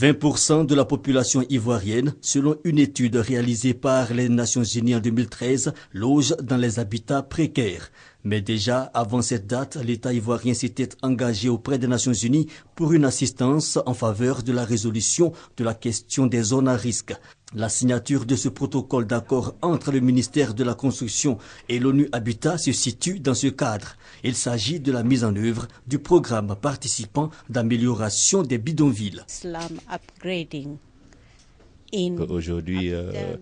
20% de la population ivoirienne, selon une étude réalisée par les Nations Unies en 2013, loge dans les habitats précaires. Mais déjà, avant cette date, l'État ivoirien s'était engagé auprès des Nations Unies pour une assistance en faveur de la résolution de la question des zones à risque. La signature de ce protocole d'accord entre le ministère de la Construction et l'ONU Habitat se situe dans ce cadre. Il s'agit de la mise en œuvre du programme participant d'amélioration des bidonvilles. Aujourd'hui, euh,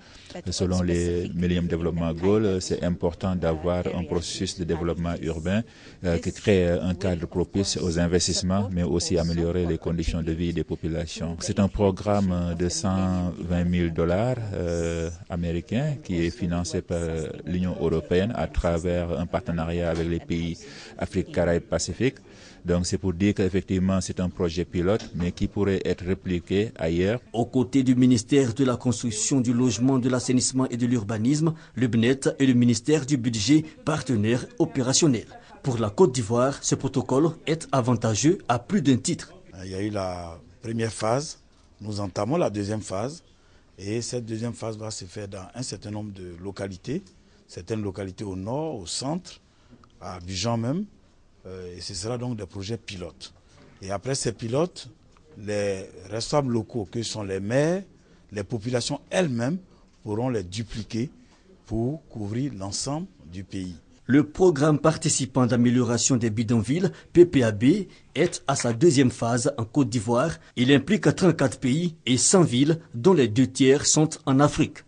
selon les Millennium Development Goals, c'est important d'avoir un processus de développement urbain euh, qui crée un cadre propice aux investissements, mais aussi améliorer les conditions de vie des populations. C'est un programme de 120 000 dollars euh, américains qui est financé par l'Union européenne à travers un partenariat avec les pays Afrique, Caraïbes, Pacifique. Donc c'est pour dire qu'effectivement c'est un projet pilote, mais qui pourrait être répliqué ailleurs. Aux côtés du ministère de la Construction, du Logement, de l'Assainissement et de l'Urbanisme, le BNET et le ministère du Budget, partenaire opérationnel. Pour la Côte d'Ivoire, ce protocole est avantageux à plus d'un titre. Euh, il y a eu la première phase, nous entamons la deuxième phase et cette deuxième phase va se faire dans un certain nombre de localités, certaines localités au nord, au centre, à Bijan même, euh, et ce sera donc des projets pilotes. Et après ces pilotes, les responsables locaux, que sont les maires, les populations elles-mêmes pourront les dupliquer pour couvrir l'ensemble du pays. Le programme participant d'amélioration des bidonvilles, PPAB, est à sa deuxième phase en Côte d'Ivoire. Il implique 34 pays et 100 villes, dont les deux tiers sont en Afrique.